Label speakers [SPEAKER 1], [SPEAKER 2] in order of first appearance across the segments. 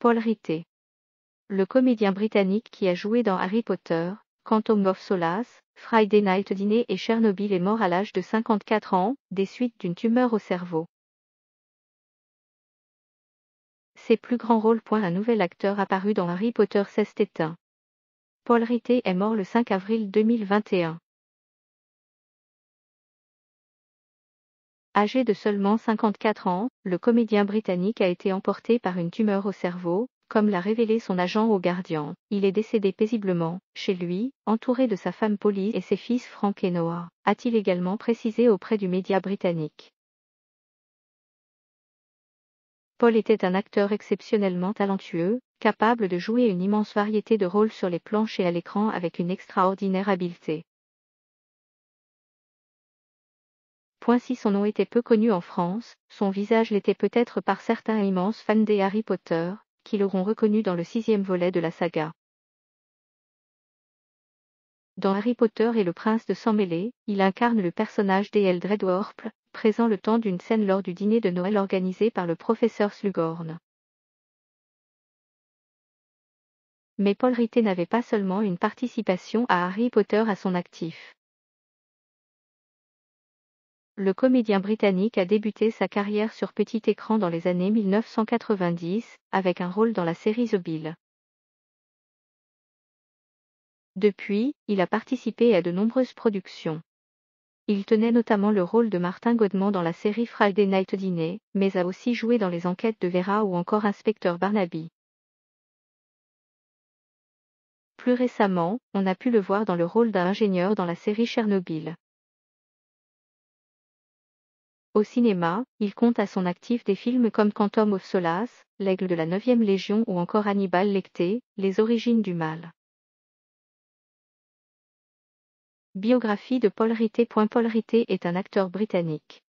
[SPEAKER 1] Paul Ritté. Le comédien britannique qui a joué dans Harry Potter, Quantum of Solace, Friday Night Dinner et Chernobyl est mort à l'âge de 54 ans, des suites d'une tumeur au cerveau. Ses plus grands rôles. Un nouvel acteur apparu dans Harry Potter s'est éteint. Paul Ritté est mort le 5 avril 2021. Âgé de seulement 54 ans, le comédien britannique a été emporté par une tumeur au cerveau, comme l'a révélé son agent au Guardian. Il est décédé paisiblement, chez lui, entouré de sa femme Polly et ses fils Frank et Noah, a-t-il également précisé auprès du média britannique. Paul était un acteur exceptionnellement talentueux, capable de jouer une immense variété de rôles sur les planches et à l'écran avec une extraordinaire habileté. si son nom était peu connu en France, son visage l'était peut-être par certains immenses fans des Harry Potter, qui l'auront reconnu dans le sixième volet de la saga. Dans Harry Potter et le prince de sang mêlé, il incarne le personnage d'Eldred Worple, présent le temps d'une scène lors du dîner de Noël organisé par le professeur Slughorn. Mais Paul Ritté n'avait pas seulement une participation à Harry Potter à son actif le comédien britannique a débuté sa carrière sur petit écran dans les années 1990, avec un rôle dans la série The Depuis, il a participé à de nombreuses productions. Il tenait notamment le rôle de Martin Godman dans la série Friday Night Dinner, mais a aussi joué dans les enquêtes de Vera ou encore Inspecteur Barnaby. Plus récemment, on a pu le voir dans le rôle d'un ingénieur dans la série Chernobyl. Au cinéma, il compte à son actif des films comme Quantum of Solace, L'Aigle de la 9e Légion ou encore Hannibal Lecter, Les origines du mal. Biographie de Paul Rité. Paul Rité est un acteur britannique.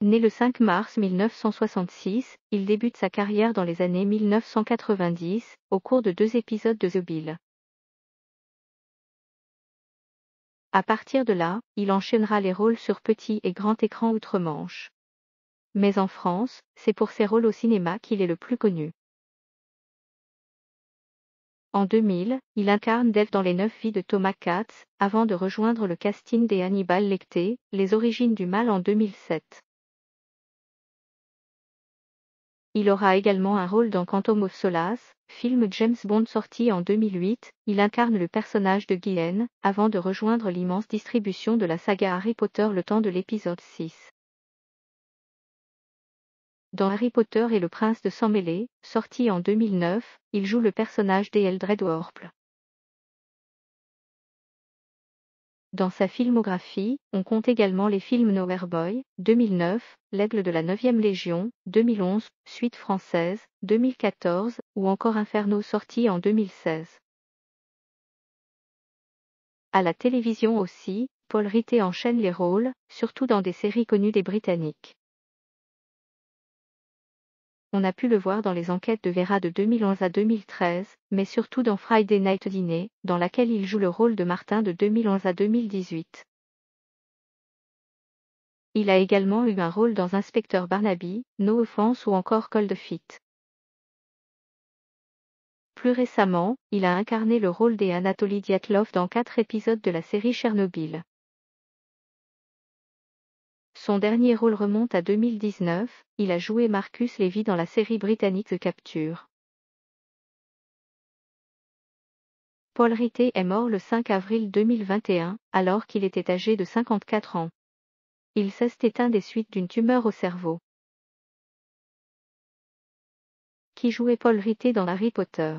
[SPEAKER 1] Né le 5 mars 1966, il débute sa carrière dans les années 1990, au cours de deux épisodes de The Bill. À partir de là, il enchaînera les rôles sur petit et grand écran outre-Manche. Mais en France, c'est pour ses rôles au cinéma qu'il est le plus connu. En 2000, il incarne Dave dans Les Neuf Vies de Thomas Katz, avant de rejoindre le casting des Hannibal Lecter, Les Origines du Mal en 2007. Il aura également un rôle dans Quantum of Solace, film James Bond sorti en 2008. Il incarne le personnage de Guillen, avant de rejoindre l'immense distribution de la saga Harry Potter le temps de l'épisode 6. Dans Harry Potter et le prince de sang mêlé, sorti en 2009, il joue le personnage d'Eldred Warple. Dans sa filmographie, on compte également les films Nowhere Boy, 2009, L'Aigle de la 9e Légion, 2011, Suite française, 2014, ou encore Inferno sorti en 2016. À la télévision aussi, Paul Ritté enchaîne les rôles, surtout dans des séries connues des Britanniques on a pu le voir dans les enquêtes de Vera de 2011 à 2013, mais surtout dans Friday Night Dinner, dans laquelle il joue le rôle de Martin de 2011 à 2018. Il a également eu un rôle dans Inspecteur Barnaby, No Offense ou encore Cold Feet. Plus récemment, il a incarné le rôle d'Anatoly Diatlov dans quatre épisodes de la série Chernobyl. Son dernier rôle remonte à 2019, il a joué Marcus Levy dans la série britannique The Capture. Paul Ritter est mort le 5 avril 2021, alors qu'il était âgé de 54 ans. Il s'est éteint des suites d'une tumeur au cerveau. Qui jouait Paul Ritter dans Harry Potter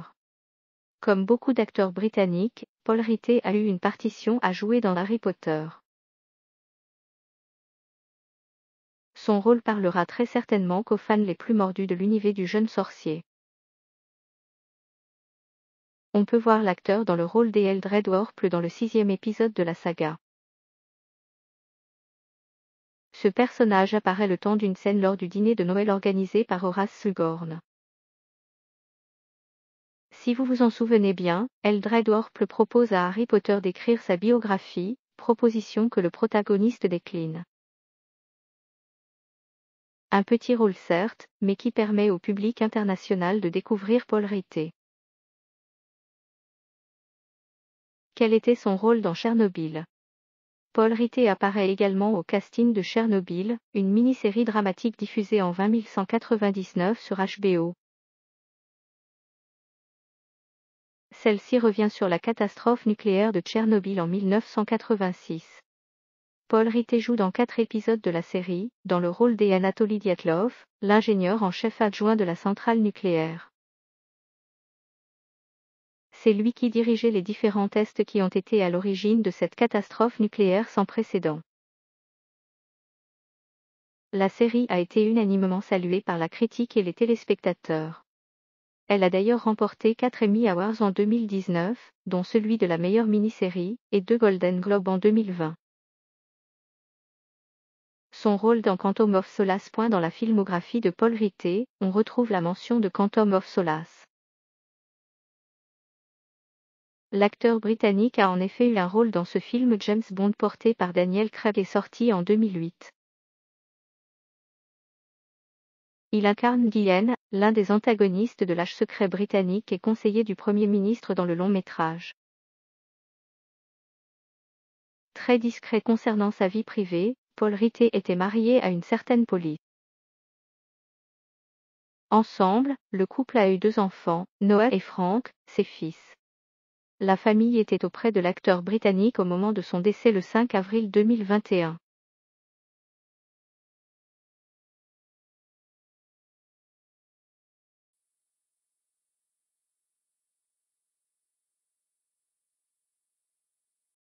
[SPEAKER 1] Comme beaucoup d'acteurs britanniques, Paul Ritter a eu une partition à jouer dans Harry Potter. Son rôle parlera très certainement qu'aux fans les plus mordus de l'univers du jeune sorcier. On peut voir l'acteur dans le rôle d'Eldred Warple dans le sixième épisode de la saga. Ce personnage apparaît le temps d'une scène lors du dîner de Noël organisé par Horace Sugorn. Si vous vous en souvenez bien, Eldred Warple propose à Harry Potter d'écrire sa biographie, proposition que le protagoniste décline. Un petit rôle certes, mais qui permet au public international de découvrir Paul Ritté. Quel était son rôle dans Tchernobyl Paul Rité apparaît également au casting de Tchernobyl, une mini-série dramatique diffusée en 20199 sur HBO. Celle-ci revient sur la catastrophe nucléaire de Tchernobyl en 1986. Paul Ritter joue dans quatre épisodes de la série, dans le rôle d'Anatoly Diatlov, l'ingénieur en chef adjoint de la centrale nucléaire. C'est lui qui dirigeait les différents tests qui ont été à l'origine de cette catastrophe nucléaire sans précédent. La série a été unanimement saluée par la critique et les téléspectateurs. Elle a d'ailleurs remporté quatre Emmy Awards en 2019, dont celui de la meilleure mini-série, et deux Golden Globe en 2020. Son rôle dans Quantum of Solace. Dans la filmographie de Paul Ritté, on retrouve la mention de Quantum of Solace. L'acteur britannique a en effet eu un rôle dans ce film James Bond porté par Daniel Craig et sorti en 2008. Il incarne Guyenne, l'un des antagonistes de l'âge secret britannique et conseiller du Premier ministre dans le long métrage. Très discret concernant sa vie privée, Paul Rité était marié à une certaine Polly. Ensemble, le couple a eu deux enfants, Noah et Frank, ses fils. La famille était auprès de l'acteur britannique au moment de son décès le 5 avril 2021.